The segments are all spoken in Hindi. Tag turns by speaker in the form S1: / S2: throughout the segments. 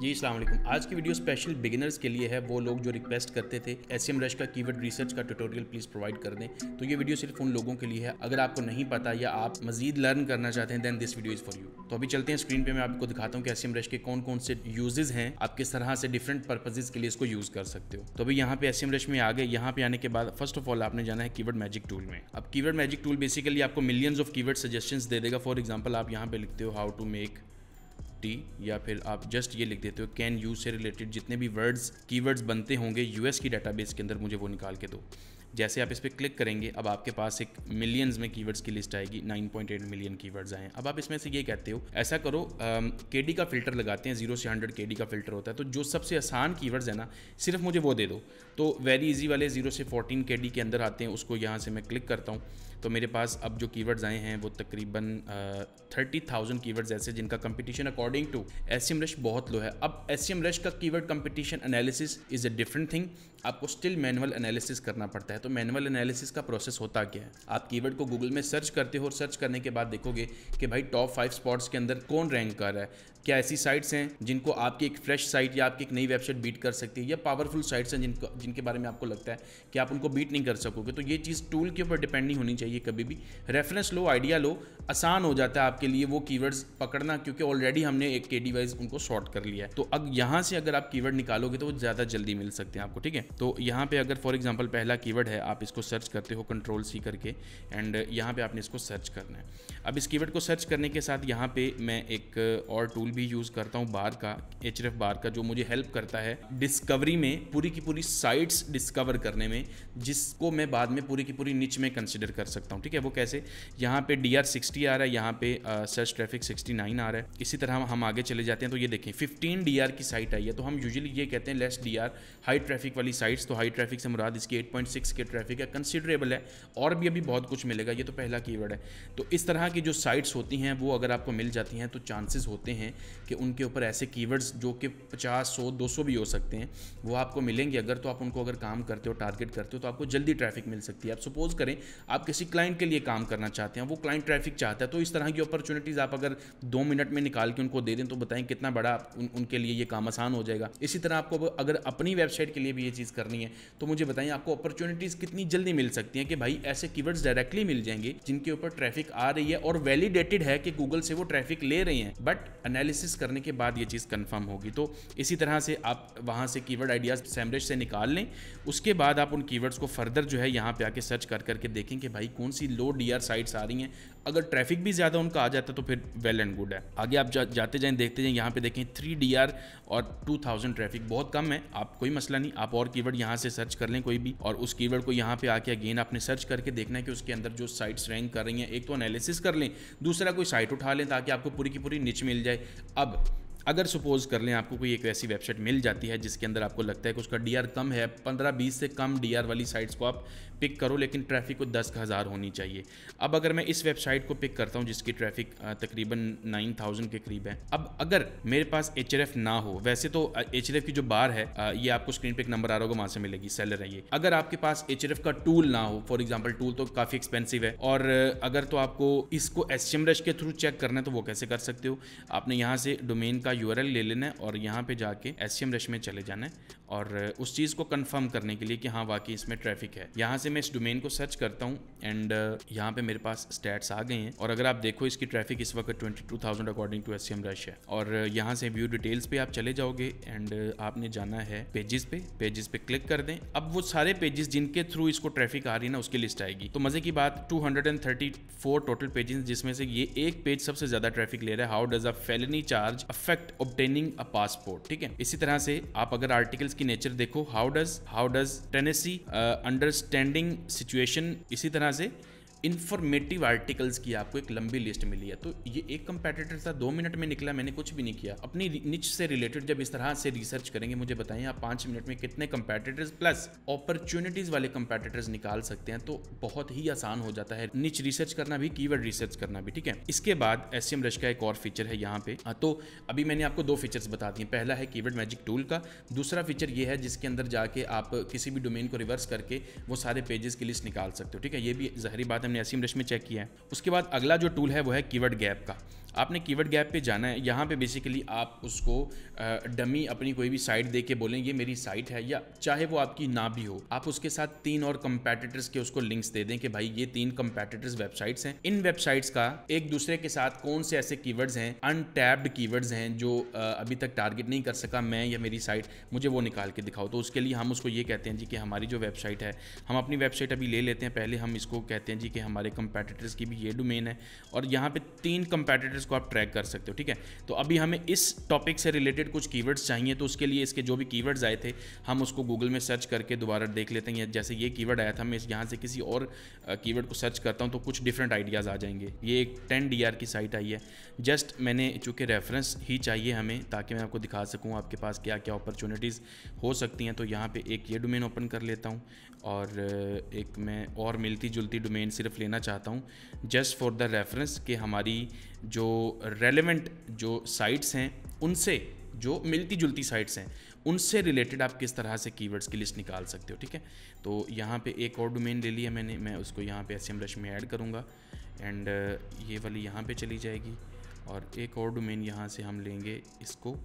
S1: जी अलैक्म आज की वीडियो स्पेशल बिगिनर्स के लिए है वो लोग जो रिक्वेस्ट करते थे एस एम रश का कीवर्ड रिसर्च का ट्यूटोरियल प्लीज़ प्रोवाइड कर दें तो ये वीडियो सिर्फ उन लोगों के लिए है अगर आपको नहीं पता या आप मजीद लर्न करना चाहते हैं then this video is for you तो अभी चलते हैं स्क्रीन पे मैं आपको दिखाता हूँ कि एस एम रश के कौन कौन से यूजेज हैं आप किस तरह से डिफरेंट पर्पजेज के लिए इसको यूज़ कर सकते हो तो अभी यहाँ पे एस एम रश में आ गए यहाँ पे आने के बाद फर्स्ट ऑफ ऑल आपने जाना है कीवर्ड मैजिक टूल में अब कीवर्ड मैजिक टूल बेसिकली आपको मिलियंस ऑफ कीवर्ड सजेशन दे देगा फॉर एग्जाम्पल आप यहाँ पे लिखते हो हाउ टू मेक टी या फिर आप जस्ट ये लिख देते हो कैन यूज से रिलेटेड जितने भी वर्ड्स कीवर्ड्स बनते होंगे यूएस की डेटाबेस के अंदर मुझे वो निकाल के दो जैसे आप इस पर क्लिक करेंगे अब आपके पास एक मिलियंस में कीवर्ड्स की लिस्ट आएगी 9.8 मिलियन कीवर्ड्स आए हैं अब आप इसमें से ये कहते हो ऐसा करो के डी का फिल्टर लगाते हैं जीरो से हंड्रेड के डी का फिल्टर होता है तो जो सबसे आसान कीवर्ड्स है ना सिर्फ मुझे वो दे दो तो वेरी ईजी वाले जीरो से फोर्टीन के डी के अंदर आते हैं उसको यहाँ से मैं क्लिक करता हूँ तो मेरे पास अब जो कीवर्ड्स आए हैं वो तकरीबन थर्टी थाउजेंड कीवर्ड्स ऐसे जिनका competition according according to Semrush बहुत लो है अब एस रश का keyword competition analysis is a different thing आपको स्टिल मैनुअल एनालिसिस करना पड़ता है तो मैनुअल एनालिसिस का प्रोसेस होता क्या है आप कीवर्ड को गूगल में सर्च करते हो और सर्च करने के बाद देखोगे कि भाई टॉप फाइव स्पॉट्स के अंदर कौन रैंक कर रहा है क्या ऐसी साइट्स हैं जिनको आपकी एक फ्रेश साइट या आपकी एक नई वेबसाइट बीट कर सकती है या पावरफुल साइट्स हैं जिनको जिनके बारे में आपको लगता है कि आप उनको बीट नहीं कर सकोगे तो ये चीज़ टूल के ऊपर डिपेंड नहीं होनी चाहिए कभी भी रेफरेंस लो आइडिया लो आसान हो जाता है आपके लिए वो कीवर्ड्स पकड़ना क्योंकि ऑलरेडी हमने एक के डी वाइज उनको शॉर्ट कर लिया है तो अब यहाँ से अगर आप कीवर्ड निकालोगे तो वो ज़्यादा जल्दी मिल सकते हैं आपको ठीक है तो यहाँ पे अगर फॉर एग्जाम्पल पहला कीवर्ड है आप इसको सर्च करते हो कंट्रोल सी करके एंड यहाँ पे आपने इसको सर्च करना है अब इस कीवर्ड को सर्च करने के साथ यहाँ पे मैं एक और टूल भी यूज़ करता हूँ बार का एच बार का जो मुझे हेल्प करता है डिस्कवरी में पूरी की पूरी साइट्स डिस्कवर करने में जिसको मैं बाद में पूरी की पूरी नीच में कंसिडर कर सकता हूँ ठीक है वो कैसे यहाँ पे डी आर सिक्सटी 60 आ रहा है यहाँ पे सर्च ट्रैफिक 69 आ रहा है इसी तरह हम, आगे चले जाते हैं तो ये देखें 15 डी की साइट आई है तो हम यूजुअली ये कहते हैं लेस डी हाई ट्रैफिक वाली साइट्स तो हाई ट्रैफिक से मुराद इसकी 8.6 के ट्रैफिक है कंसिडरेबल है और भी अभी बहुत कुछ मिलेगा ये तो पहला की है तो इस तरह की जो साइट्स होती हैं वो अगर आपको मिल जाती हैं तो चांसेस होते हैं कि उनके ऊपर ऐसे कीवर्ड्स जो कि पचास सौ दो भी हो सकते हैं वो आपको मिलेंगे अगर तो आप उनको अगर काम करते हो टारगेट करते हो तो आपको जल्दी ट्रैफिक मिल सकती है आप सपोज करें आप किसी क्लाइंट के लिए काम करना चाहते हैं वो क्लाइंट ट्रैफिक चाहते चाहता है तो इस तरह की अपॉर्चुनिटीज़ आप अगर दो मिनट में निकाल के उनको दे दें तो बताएं कितना बड़ा उन, उनके लिए ये काम आसान हो जाएगा इसी तरह आपको अगर अपनी वेबसाइट के लिए भी ये चीज़ करनी है तो मुझे बताएं आपको अपॉर्चुनिटीज़ कितनी जल्दी मिल सकती हैं कि भाई ऐसे कीवर्ड्स डायरेक्टली मिल जाएंगे जिनके ऊपर ट्रैफिक आ रही है और वैलिडेटेड है कि गूगल से वो ट्रैफिक ले रहे हैं बट एनालिसिस करने के बाद ये चीज़ कन्फर्म होगी तो इसी तरह से आप वहाँ से कीवर्ड आइडियाज़ सैमरेज से निकाल लें उसके बाद आप उन कीवर्ड्स को फर्दर जो है यहाँ पे आके सर्च कर करके देखें कि भाई कौन सी लो डी साइट्स आ रही हैं अगर ट्रैफिक भी ज़्यादा उनका आ जाता तो फिर वेल एंड गुड है आगे आप जा, जाते जाएँ देखते जाएँ यहाँ पे देखें थ्री डी और टू थाउजेंड ट्रैफिक बहुत कम है आप कोई मसला नहीं आप और कीवर्ड यहाँ से सर्च कर लें कोई भी और उस कीवर्ड को यहाँ पे आके अगेन आपने सर्च करके देखना है कि उसके अंदर जो साइट्स रैंक कर रही हैं एक तो एनालिसिस कर लें दूसरा कोई साइट उठा लें ताकि आपको पूरी की पूरी निच मिल जाए अब अगर सपोज कर लें आपको कोई एक ऐसी वेबसाइट मिल जाती है जिसके अंदर आपको लगता है कि उसका डीआर कम है 15-20 से कम डीआर वाली साइट्स को आप पिक करो लेकिन ट्रैफिक को दस हज़ार होनी चाहिए अब अगर मैं इस वेबसाइट को पिक करता हूँ जिसकी ट्रैफिक तकरीबन नाइन थाउजेंड के करीब है अब अगर मेरे पास एच ना हो वैसे तो एच की जो बार है ये आपको स्क्रीन पे एक नंबर आ रहा होगा वहाँ से मिलेगी सेलर है ये अगर आपके पास एच का टूल ना हो फॉर एग्जाम्पल टूल तो काफ़ी एक्सपेंसिव है और अगर तो आपको इसको एस रश के थ्रू चेक करना है तो वो कैसे कर सकते हो आपने यहाँ से डोमेन का यू ले लेना है और यहाँ पे जाके एस रश में चले जाना है और उस चीज़ को कन्फर्म करने के लिए कि हाँ वाकई इसमें ट्रैफिक है यहाँ से से मैं इस डोमेन को सर्च करता हूँ एंड uh, यहाँ पे मेरे पास स्टैट्स आ गए हैं और अगर आप देखो इसकी ट्रैफिक इस वक्त 22,000 to according to Semrush है और uh, यहाँ से व्यू डिटेल्स पे आप चले जाओगे एंड uh, आपने जाना है पेजेस पे पेजेस पे क्लिक कर दें अब वो सारे पेजेस जिनके थ्रू इसको ट्रैफिक आ रही है ना उसकी लिस्ट आएगी तो मजे की बात टू टोटल पेजेस जिसमें से ये एक पेज सबसे ज्यादा ट्रैफिक ले रहा है how does a felony charge affect obtaining a passport ठीक है इसी तरह से आप अगर आर्टिकल्स की नेचर देखो how does how does Tennessee understanding trading situation इसी तरह से इन्फॉर्मेटिव आर्टिकल्स की आपको एक लंबी लिस्ट मिली है तो ये एक कंपेटिटर था दो मिनट में निकला मैंने कुछ भी नहीं किया अपनी निच से रिलेटेड जब इस तरह से रिसर्च करेंगे मुझे बताएं आप पाँच मिनट में कितने कंपेटिटर्स प्लस अपॉर्चुनिटीज़ वाले कंपेटिटर्स निकाल सकते हैं तो बहुत ही आसान हो जाता है निच रिसर्च करना भी कीवर्ड रिसर्च करना भी ठीक है इसके बाद एस एम रश का एक और फीचर है यहाँ पे हाँ, तो अभी मैंने आपको दो फीचर्स बता दिए पहला है कीवर्ड मैजिक टूल का दूसरा फीचर ये है जिसके अंदर जाके आप किसी भी डोमेन को रिवर्स करके वो सारे पेजेस की लिस्ट निकाल सकते हो ठीक है ये भी जहरी बात है हमने असीम रश में चेक किया है उसके बाद अगला जो टूल है वो है कीवर्ड गैप का आपने कीवर्ड गैप पे जाना है यहाँ पे बेसिकली आप उसको डमी अपनी कोई भी साइट दे के बोलें ये मेरी साइट है या चाहे वो आपकी ना भी हो आप उसके साथ तीन और कंपेटिटर्स के उसको लिंक्स दे दें कि भाई ये तीन कंपेटिटर्स वेबसाइट्स हैं इन वेबसाइट्स का एक दूसरे के साथ कौन से ऐसे कीवर्ड्स हैं अनटैब्ड कीवर्ड्स हैं जो अभी तक टारगेट नहीं कर सका मैं या मेरी साइट मुझे वो निकाल के दिखाओ तो उसके लिए हम उसको ये कहते हैं जी कि हमारी जो वेबसाइट है हम अपनी वेबसाइट अभी ले लेते हैं पहले हम इसको कहते हैं जी कि हमारे कंपेटिटर्स की भी ये डोमेन है और यहाँ पे तीन कंपेटिटर्स इसको आप ट्रैक कर सकते हो ठीक है तो अभी हमें इस टॉपिक से रिलेटेड कुछ कीवर्ड्स चाहिए तो उसके लिए इसके जो भी कीवर्ड्स आए थे हम उसको गूगल में सर्च करके दोबारा देख लेते हैं जैसे ये कीवर्ड आया था मैं यहाँ से किसी और कीवर्ड को सर्च करता हूँ तो कुछ डिफरेंट आइडियाज़ आ जाएंगे ये एक टेन डी की साइट आई है जस्ट मैंने चूँकि रेफरेंस ही चाहिए हमें ताकि मैं आपको दिखा सकूँ आपके पास क्या क्या अपॉर्चुनिटीज़ हो सकती हैं तो यहाँ पर एक ये डोमेन ओपन कर लेता हूँ और एक मैं और मिलती जुलती डोमेन सिर्फ लेना चाहता हूँ जस्ट फॉर द रेफरेंस कि हमारी जो रेलेवेंट जो साइट्स हैं उनसे जो मिलती जुलती साइट्स हैं उनसे रिलेटेड आप किस तरह से कीवर्ड्स की लिस्ट निकाल सकते हो ठीक है तो यहाँ पे एक और डोमेन ले लिया मैंने मैं उसको यहाँ पे एस में ऐड करूँगा एंड uh, ये वाली यहाँ पे चली जाएगी और एक और डोमेन यहाँ से हम लेंगे इसको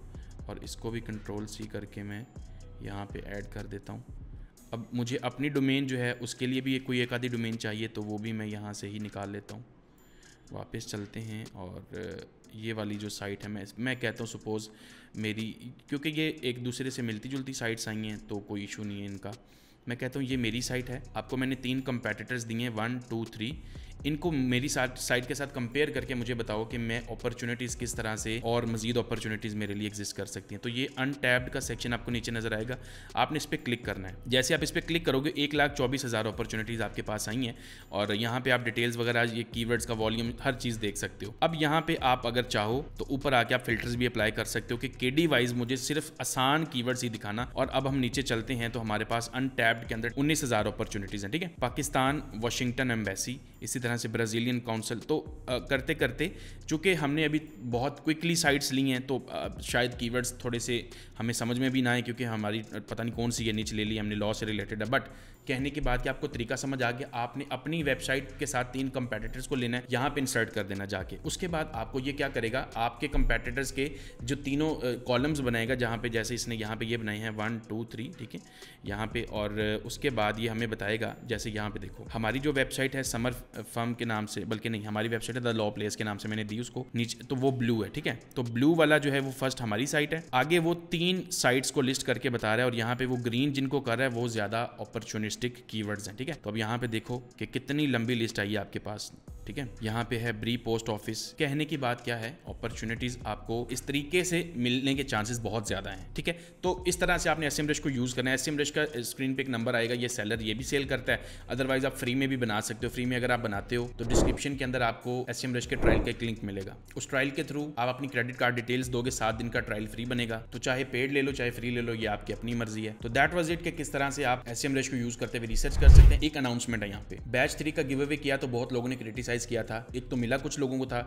S1: और इसको भी कंट्रोल सी करके मैं यहाँ पे ऐड कर देता हूँ अब मुझे अपनी डोमेन जो है उसके लिए भी कोई एक आधी डोमेन चाहिए तो वो भी मैं यहाँ से ही निकाल लेता हूँ वापस चलते हैं और ये वाली जो साइट है मैं मैं कहता हूँ सपोज़ मेरी क्योंकि ये एक दूसरे से मिलती जुलती साइट्स आई हैं तो कोई इशू नहीं है इनका मैं कहता हूँ ये मेरी साइट है आपको मैंने तीन कंपेटिटर्स दिए हैं वन टू थ्री इनको मेरी साइट के साथ कंपेयर करके मुझे बताओ कि मैं अपॉर्चुनिटीज़ किस तरह से और मजीद अपॉर्चुनिटीज़ मेरे लिए एग्जिस्ट कर सकती हैं तो ये अनटैप्ड का सेक्शन आपको नीचे नजर आएगा आपने इस पर क्लिक करना है जैसे आप इस पर क्लिक करोगे एक लाख चौबीस हज़ार अपॉर्चुनिटीज़ आपके पास आई हैं और यहाँ पे आप डिटेल्स वगैरह ये वर्ड्स का वॉल्यूम हर चीज़ देख सकते हो अब यहाँ पे आप अगर चाहो तो ऊपर आके आप फिल्टर्स भी अप्लाई कर सकते हो कि के डी वाइज मुझे सिर्फ आसान वर्ड्स ही दिखाना और अब हम नीचे चलते हैं तो हमारे पास अनटैप्ड के अंदर उन्नीस हज़ार अपॉर्चुनिटीज़ हैं ठीक है पाकिस्तान वाशिंगटन एम्बेसी इसी तरह तरह से ब्राज़ीलियन काउंसिल तो आ, करते करते चूँकि हमने अभी बहुत क्विकली साइट्स ली हैं तो आ, शायद कीवर्ड्स थोड़े से हमें समझ में भी ना आए क्योंकि हमारी पता नहीं कौन सी ये नीचे ले ली हमने लॉ से रिलेटेड है बट कहने के बाद कि आपको तरीका समझ आ गया आपने अपनी वेबसाइट के साथ तीन कंपेटिटर्स को लेना है यहाँ पे इंसर्ट कर देना जाके उसके बाद आपको ये क्या करेगा आपके कंपेटिटर्स के जो तीनों कॉलम्स बनाएगा जहाँ पे जैसे इसने यहाँ पे ये बनाए हैं वन टू थ्री ठीक है यहाँ पे और उसके बाद ये हमें बताएगा जैसे यहाँ पे देखो हमारी जो वेबसाइट है समर फर्म के नाम से बल्कि नहीं हमारी वेबसाइट है द लॉ प्लेस के नाम से मैंने दी उसको नीचे तो वो ब्लू है ठीक है तो ब्लू वाला जो है वो फर्स्ट हमारी साइट है आगे वो तीन साइट्स को लिस्ट करके बता रहा है और यहाँ पे वो ग्रीन जिनको कर रहा है वो ज़्यादा अपॉर्चुनिटी डिटरमिनिस्टिक कीवर्ड्स हैं ठीक है तो अब यहाँ पे देखो कि कितनी लंबी लिस्ट आई है आपके पास ठीक है यहाँ पे है ब्री पोस्ट ऑफिस कहने की बात क्या है अपॉर्चुनिटीज आपको इस तरीके से मिलने के चांसेस बहुत ज्यादा हैं ठीक है तो इस तरह से आपने एस को यूज करना है एस का स्क्रीन पे एक नंबर आएगा ये सेलर ये भी सेल करता है अदरवाइज आप फ्री में भी बना सकते हो फ्री में अगर आप बनाते हो तो डिस्क्रिप्शन के अंदर आपको एस के ट्रायल का एक लिंक मिलेगा उस ट्रायल के थ्रू आप अपनी क्रेडिट कार्ड डिटेल्स दोगे सात दिन का ट्रायल फ्री बनेगा तो चाहे पेड ले लो चाहे फ्री ले लो ये आपकी अपनी मर्जी है तो दैट वॉज इट के किस तरह से आप एस को यूज करते हुए रिसर्च कर सकते हैं एक अनाउंसमेंट है यहाँ पे बैच थ्री का गिव अवे किया तो बहुत लोगों ने क्रिटिसाइज किया था एक तो मिला कुछ लोगों को था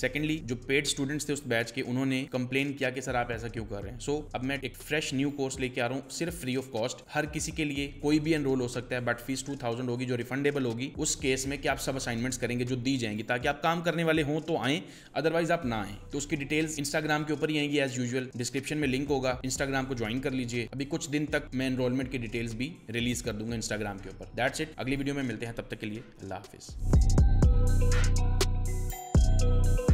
S1: सेकंडली जो पेड स्टूडेंट्स थे उस बैच के उन्होंने कंप्लेन किया कि सर आप ऐसा क्यों कर रहे हैं सो so, अब मैं एक फ्रेश न्यू कोर्स लेके आ रहा हूँ सिर्फ फ्री ऑफ कॉस्ट हर किसी के लिए कोई भी एनरोल हो सकता है बट फीस टू होगी जो रिफंडेबल होगी उस केस में कि आप सब असाइनमेंट्स करेंगे जो दी जाएंगी ताकि आप काम करने वाले हों तो आए अदरवाइज आप ना आए तो उसकी डिटेल्स इंस्टाग्राम के ऊपर ही आएंगी एज यूजल डिस्क्रिप्शन में लिंक होगा इंस्टाग्राम को ज्वाइन कर लीजिए अभी कुछ दिन तक मैं एनरोलमेंट की डिटेल्स भी रिलीज कर दूंगा इंस्टाग्राम के ऊपर दैट्स इट अगली वीडियो में मिलते हैं तब तक के लिए अल्लाह हाफिज़